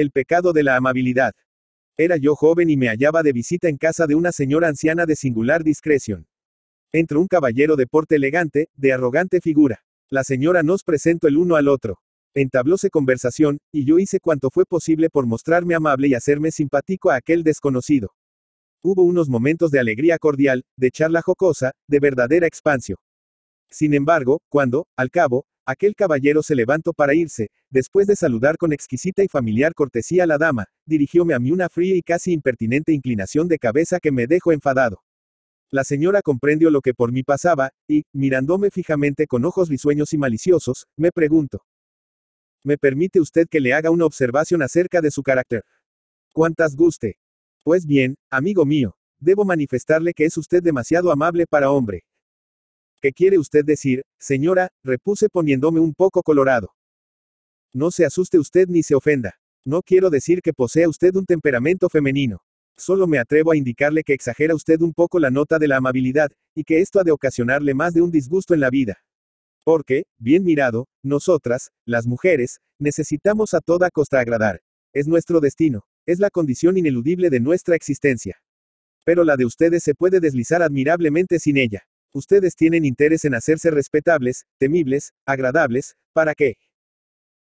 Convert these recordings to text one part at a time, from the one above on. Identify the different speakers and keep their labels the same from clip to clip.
Speaker 1: El pecado de la amabilidad. Era yo joven y me hallaba de visita en casa de una señora anciana de singular discreción. Entró un caballero de porte elegante, de arrogante figura. La señora nos presentó el uno al otro. Entablóse conversación, y yo hice cuanto fue posible por mostrarme amable y hacerme simpático a aquel desconocido. Hubo unos momentos de alegría cordial, de charla jocosa, de verdadera expansión. Sin embargo, cuando, al cabo, aquel caballero se levantó para irse, después de saludar con exquisita y familiar cortesía a la dama, dirigióme a mí una fría y casi impertinente inclinación de cabeza que me dejó enfadado. La señora comprendió lo que por mí pasaba, y, mirándome fijamente con ojos risueños y maliciosos, me preguntó. ¿Me permite usted que le haga una observación acerca de su carácter? ¿Cuántas guste? Pues bien, amigo mío, debo manifestarle que es usted demasiado amable para hombre, ¿Qué quiere usted decir, señora? repuse poniéndome un poco colorado. No se asuste usted ni se ofenda. No quiero decir que posea usted un temperamento femenino. Solo me atrevo a indicarle que exagera usted un poco la nota de la amabilidad, y que esto ha de ocasionarle más de un disgusto en la vida. Porque, bien mirado, nosotras, las mujeres, necesitamos a toda costa agradar. Es nuestro destino, es la condición ineludible de nuestra existencia. Pero la de ustedes se puede deslizar admirablemente sin ella. Ustedes tienen interés en hacerse respetables, temibles, agradables, ¿para qué?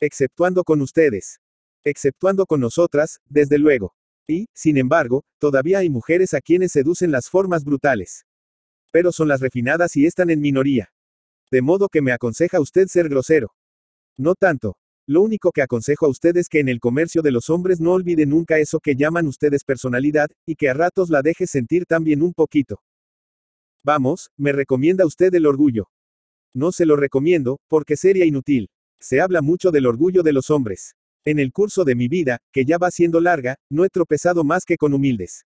Speaker 1: Exceptuando con ustedes. Exceptuando con nosotras, desde luego. Y, sin embargo, todavía hay mujeres a quienes seducen las formas brutales. Pero son las refinadas y están en minoría. De modo que me aconseja usted ser grosero. No tanto. Lo único que aconsejo a ustedes es que en el comercio de los hombres no olvide nunca eso que llaman ustedes personalidad, y que a ratos la deje sentir también un poquito. Vamos, me recomienda usted el orgullo. No se lo recomiendo, porque sería inútil. Se habla mucho del orgullo de los hombres. En el curso de mi vida, que ya va siendo larga, no he tropezado más que con humildes.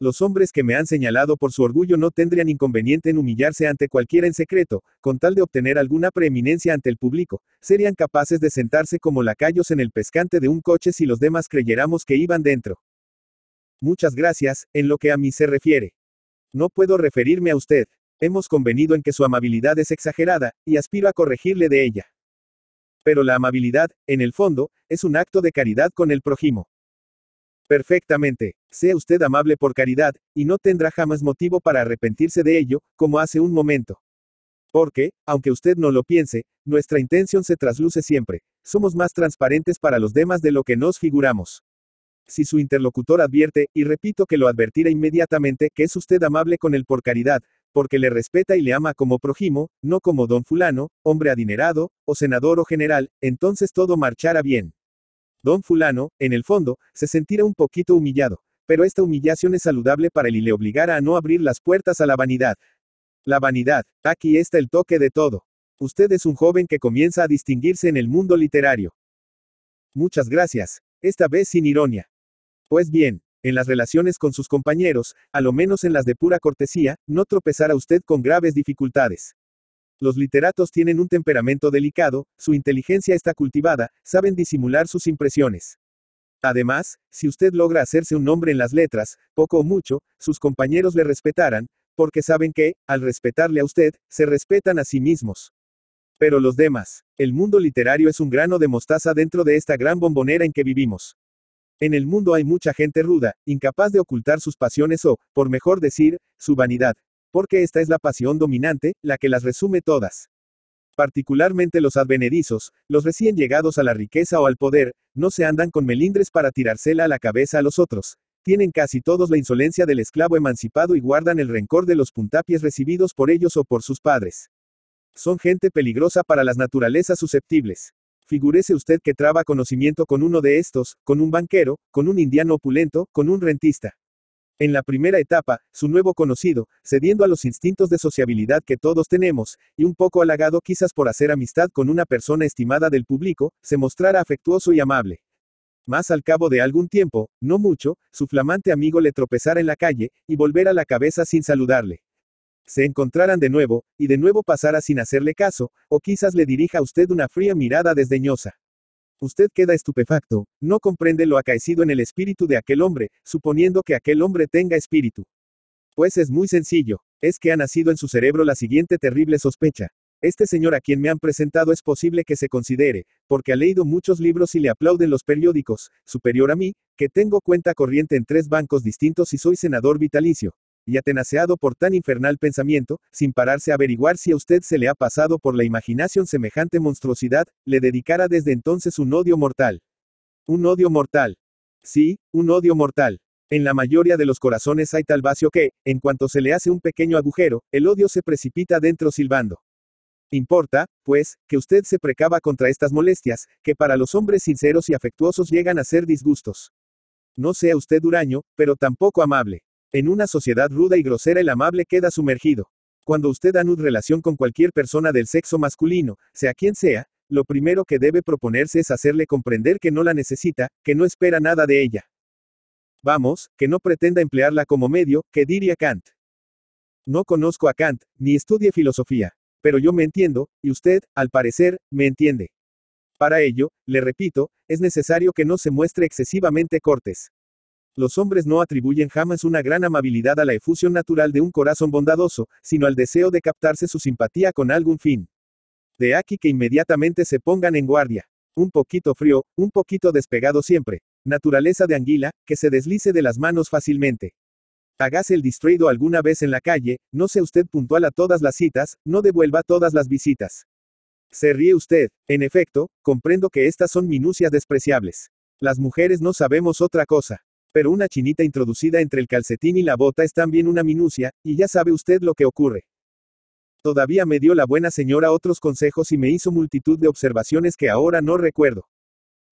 Speaker 1: Los hombres que me han señalado por su orgullo no tendrían inconveniente en humillarse ante cualquiera en secreto, con tal de obtener alguna preeminencia ante el público, serían capaces de sentarse como lacayos en el pescante de un coche si los demás creyéramos que iban dentro. Muchas gracias, en lo que a mí se refiere. No puedo referirme a usted. Hemos convenido en que su amabilidad es exagerada, y aspiro a corregirle de ella. Pero la amabilidad, en el fondo, es un acto de caridad con el prójimo. Perfectamente, sea usted amable por caridad, y no tendrá jamás motivo para arrepentirse de ello, como hace un momento. Porque, aunque usted no lo piense, nuestra intención se trasluce siempre, somos más transparentes para los demás de lo que nos figuramos. Si su interlocutor advierte, y repito que lo advertirá inmediatamente, que es usted amable con él por caridad, porque le respeta y le ama como prójimo, no como don fulano, hombre adinerado, o senador o general, entonces todo marchará bien. Don fulano, en el fondo, se sentirá un poquito humillado, pero esta humillación es saludable para él y le obligará a no abrir las puertas a la vanidad. La vanidad, aquí está el toque de todo. Usted es un joven que comienza a distinguirse en el mundo literario. Muchas gracias, esta vez sin ironía. Pues bien, en las relaciones con sus compañeros, a lo menos en las de pura cortesía, no tropezará usted con graves dificultades. Los literatos tienen un temperamento delicado, su inteligencia está cultivada, saben disimular sus impresiones. Además, si usted logra hacerse un nombre en las letras, poco o mucho, sus compañeros le respetarán, porque saben que, al respetarle a usted, se respetan a sí mismos. Pero los demás, el mundo literario es un grano de mostaza dentro de esta gran bombonera en que vivimos. En el mundo hay mucha gente ruda, incapaz de ocultar sus pasiones o, por mejor decir, su vanidad, porque esta es la pasión dominante, la que las resume todas. Particularmente los advenedizos, los recién llegados a la riqueza o al poder, no se andan con melindres para tirársela a la cabeza a los otros. Tienen casi todos la insolencia del esclavo emancipado y guardan el rencor de los puntapiés recibidos por ellos o por sus padres. Son gente peligrosa para las naturalezas susceptibles. Figúrese usted que traba conocimiento con uno de estos, con un banquero, con un indiano opulento, con un rentista. En la primera etapa, su nuevo conocido, cediendo a los instintos de sociabilidad que todos tenemos, y un poco halagado quizás por hacer amistad con una persona estimada del público, se mostrara afectuoso y amable. Más al cabo de algún tiempo, no mucho, su flamante amigo le tropezara en la calle, y volver a la cabeza sin saludarle se encontraran de nuevo, y de nuevo pasara sin hacerle caso, o quizás le dirija a usted una fría mirada desdeñosa. Usted queda estupefacto, no comprende lo acaecido en el espíritu de aquel hombre, suponiendo que aquel hombre tenga espíritu. Pues es muy sencillo, es que ha nacido en su cerebro la siguiente terrible sospecha. Este señor a quien me han presentado es posible que se considere, porque ha leído muchos libros y le aplauden los periódicos, superior a mí, que tengo cuenta corriente en tres bancos distintos y soy senador vitalicio y atenaceado por tan infernal pensamiento, sin pararse a averiguar si a usted se le ha pasado por la imaginación semejante monstruosidad, le dedicara desde entonces un odio mortal. Un odio mortal. Sí, un odio mortal. En la mayoría de los corazones hay tal vacío que, en cuanto se le hace un pequeño agujero, el odio se precipita dentro silbando. Importa, pues, que usted se precava contra estas molestias, que para los hombres sinceros y afectuosos llegan a ser disgustos. No sea usted huraño, pero tampoco amable. En una sociedad ruda y grosera el amable queda sumergido. Cuando usted anude relación con cualquier persona del sexo masculino, sea quien sea, lo primero que debe proponerse es hacerle comprender que no la necesita, que no espera nada de ella. Vamos, que no pretenda emplearla como medio, que diría Kant. No conozco a Kant, ni estudie filosofía, pero yo me entiendo, y usted, al parecer, me entiende. Para ello, le repito, es necesario que no se muestre excesivamente cortés. Los hombres no atribuyen jamás una gran amabilidad a la efusión natural de un corazón bondadoso, sino al deseo de captarse su simpatía con algún fin. De aquí que inmediatamente se pongan en guardia. Un poquito frío, un poquito despegado siempre. Naturaleza de anguila, que se deslice de las manos fácilmente. Hagase el distraído alguna vez en la calle, no sea usted puntual a todas las citas, no devuelva todas las visitas. Se ríe usted. En efecto, comprendo que estas son minucias despreciables. Las mujeres no sabemos otra cosa. Pero una chinita introducida entre el calcetín y la bota es también una minucia, y ya sabe usted lo que ocurre. Todavía me dio la buena señora otros consejos y me hizo multitud de observaciones que ahora no recuerdo.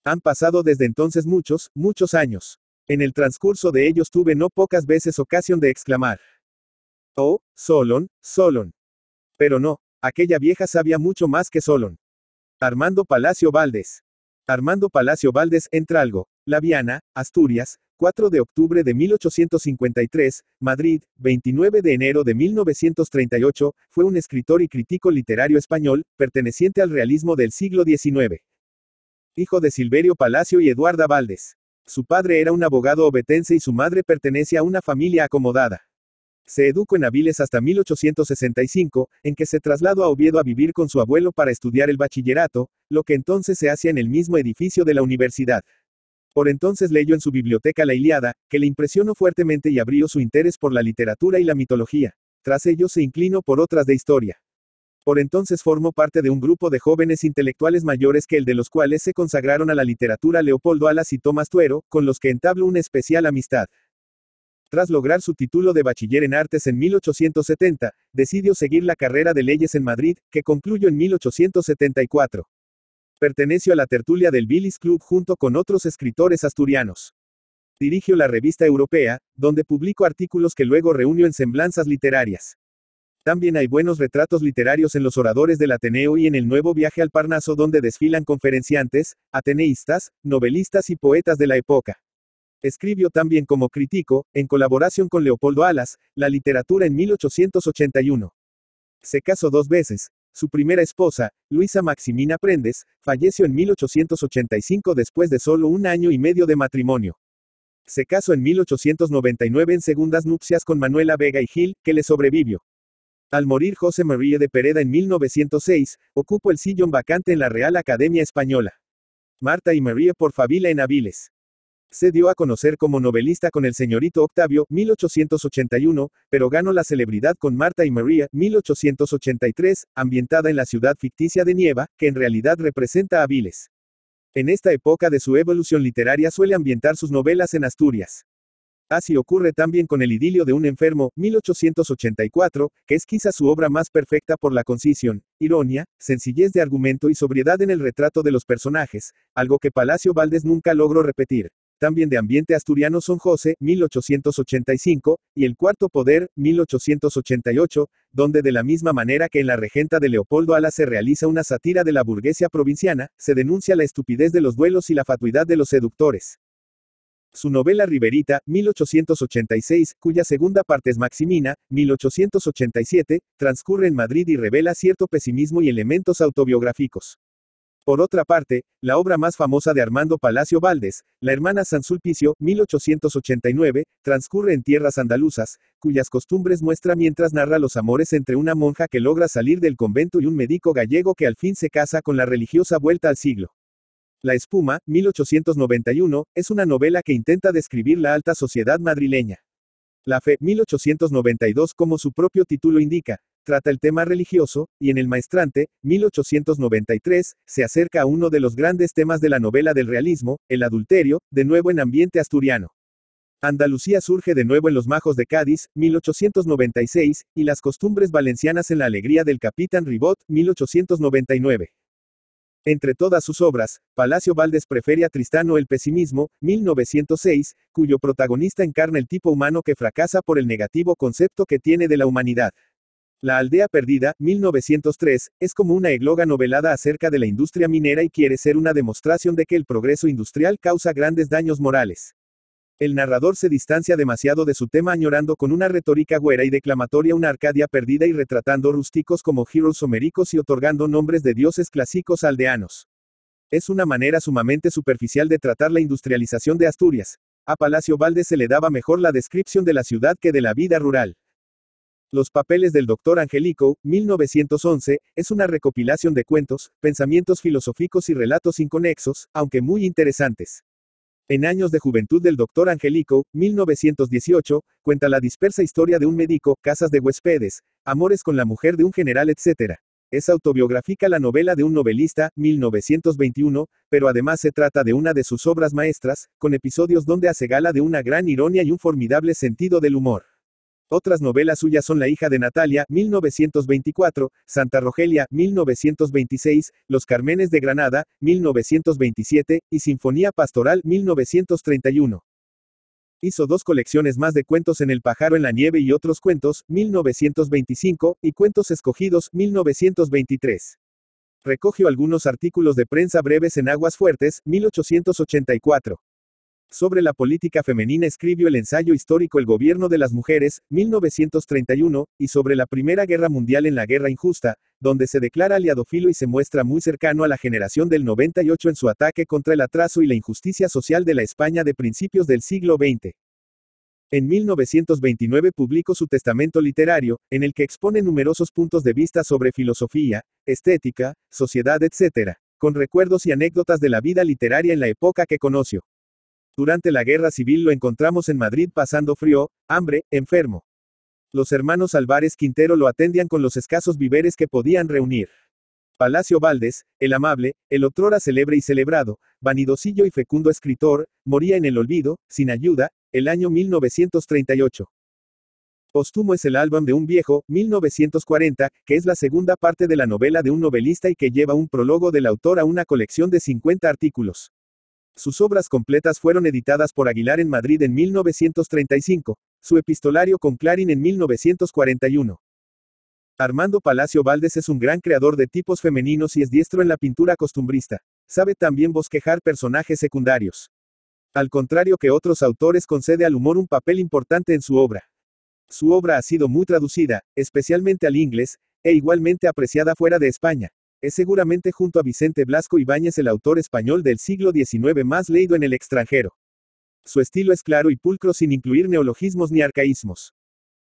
Speaker 1: Han pasado desde entonces muchos, muchos años. En el transcurso de ellos tuve no pocas veces ocasión de exclamar. Oh, Solon, Solon. Pero no, aquella vieja sabía mucho más que Solon. Armando Palacio Valdés. Armando Palacio Valdés, Entralgo, Laviana, Asturias, 4 de octubre de 1853, Madrid, 29 de enero de 1938, fue un escritor y crítico literario español, perteneciente al realismo del siglo XIX. Hijo de Silverio Palacio y Eduarda Valdés. Su padre era un abogado obetense y su madre pertenece a una familia acomodada. Se educó en Aviles hasta 1865, en que se trasladó a Oviedo a vivir con su abuelo para estudiar el bachillerato, lo que entonces se hacía en el mismo edificio de la universidad. Por entonces leyó en su biblioteca la Iliada, que le impresionó fuertemente y abrió su interés por la literatura y la mitología. Tras ello se inclinó por otras de historia. Por entonces formó parte de un grupo de jóvenes intelectuales mayores que el de los cuales se consagraron a la literatura Leopoldo Alas y Tomás Tuero, con los que entabló una especial amistad. Tras lograr su título de bachiller en artes en 1870, decidió seguir la carrera de leyes en Madrid, que concluyó en 1874. Perteneció a la tertulia del Billis Club junto con otros escritores asturianos. Dirigió la revista europea, donde publicó artículos que luego reunió en semblanzas literarias. También hay buenos retratos literarios en los oradores del Ateneo y en el nuevo viaje al Parnaso donde desfilan conferenciantes, ateneístas, novelistas y poetas de la época. Escribió también como crítico, en colaboración con Leopoldo Alas, la literatura en 1881. Se casó dos veces, su primera esposa, Luisa Maximina Prendes, falleció en 1885 después de solo un año y medio de matrimonio. Se casó en 1899 en segundas nupcias con Manuela Vega y Gil, que le sobrevivió. Al morir José María de Pereda en 1906, ocupó el sillón vacante en la Real Academia Española. Marta y María por Favila en Aviles. Se dio a conocer como novelista con el señorito Octavio, 1881, pero ganó la celebridad con Marta y María, 1883, ambientada en la ciudad ficticia de Nieva, que en realidad representa a Viles. En esta época de su evolución literaria suele ambientar sus novelas en Asturias. Así ocurre también con El idilio de un enfermo, 1884, que es quizá su obra más perfecta por la concisión, ironía, sencillez de argumento y sobriedad en el retrato de los personajes, algo que Palacio Valdés nunca logró repetir también de ambiente asturiano son José, 1885, y El Cuarto Poder, 1888, donde de la misma manera que en La Regenta de Leopoldo Ala se realiza una sátira de la burguesia provinciana, se denuncia la estupidez de los duelos y la fatuidad de los seductores. Su novela Riverita, 1886, cuya segunda parte es Maximina, 1887, transcurre en Madrid y revela cierto pesimismo y elementos autobiográficos. Por otra parte, la obra más famosa de Armando Palacio Valdés, La hermana San Sulpicio, 1889, transcurre en tierras andaluzas, cuyas costumbres muestra mientras narra los amores entre una monja que logra salir del convento y un médico gallego que al fin se casa con la religiosa vuelta al siglo. La espuma, 1891, es una novela que intenta describir la alta sociedad madrileña. La fe, 1892, como su propio título indica, trata el tema religioso, y en El Maestrante, 1893, se acerca a uno de los grandes temas de la novela del realismo, el adulterio, de nuevo en ambiente asturiano. Andalucía surge de nuevo en los Majos de Cádiz, 1896, y las costumbres valencianas en la alegría del capitán Ribot, 1899. Entre todas sus obras, Palacio Valdés prefiere a Tristano el pesimismo, 1906, cuyo protagonista encarna el tipo humano que fracasa por el negativo concepto que tiene de la humanidad. La aldea perdida, 1903, es como una egloga novelada acerca de la industria minera y quiere ser una demostración de que el progreso industrial causa grandes daños morales. El narrador se distancia demasiado de su tema añorando con una retórica güera y declamatoria una Arcadia perdida y retratando rústicos como heroes homéricos y otorgando nombres de dioses clásicos aldeanos. Es una manera sumamente superficial de tratar la industrialización de Asturias. A Palacio Valdés se le daba mejor la descripción de la ciudad que de la vida rural. Los papeles del Dr. Angelico, 1911, es una recopilación de cuentos, pensamientos filosóficos y relatos inconexos, aunque muy interesantes. En años de juventud del Dr. Angelico, 1918, cuenta la dispersa historia de un médico, casas de huéspedes, amores con la mujer de un general, etc. Es autobiográfica la novela de un novelista, 1921, pero además se trata de una de sus obras maestras, con episodios donde hace gala de una gran ironía y un formidable sentido del humor. Otras novelas suyas son La hija de Natalia, 1924, Santa Rogelia, 1926, Los Carmenes de Granada, 1927, y Sinfonía Pastoral, 1931. Hizo dos colecciones más de cuentos en El pájaro en la nieve y otros cuentos, 1925, y Cuentos Escogidos, 1923. Recogió algunos artículos de prensa breves en Aguas Fuertes, 1884. Sobre la política femenina escribió el ensayo histórico El gobierno de las mujeres, 1931, y sobre la Primera Guerra Mundial en la Guerra Injusta, donde se declara aliadofilo y se muestra muy cercano a la generación del 98 en su ataque contra el atraso y la injusticia social de la España de principios del siglo XX. En 1929 publicó su testamento literario, en el que expone numerosos puntos de vista sobre filosofía, estética, sociedad, etc., con recuerdos y anécdotas de la vida literaria en la época que conoció. Durante la guerra civil lo encontramos en Madrid pasando frío, hambre, enfermo. Los hermanos Álvarez Quintero lo atendían con los escasos viveres que podían reunir. Palacio Valdés, el amable, el otrora celebre y celebrado, vanidosillo y fecundo escritor, moría en el olvido, sin ayuda, el año 1938. Postumo es el álbum de un viejo, 1940, que es la segunda parte de la novela de un novelista y que lleva un prólogo del autor a una colección de 50 artículos. Sus obras completas fueron editadas por Aguilar en Madrid en 1935, su epistolario con Clarín en 1941. Armando Palacio Valdés es un gran creador de tipos femeninos y es diestro en la pintura costumbrista. Sabe también bosquejar personajes secundarios. Al contrario que otros autores concede al humor un papel importante en su obra. Su obra ha sido muy traducida, especialmente al inglés, e igualmente apreciada fuera de España, es seguramente junto a Vicente Blasco Ibáñez el autor español del siglo XIX más leído en el extranjero. Su estilo es claro y pulcro sin incluir neologismos ni arcaísmos.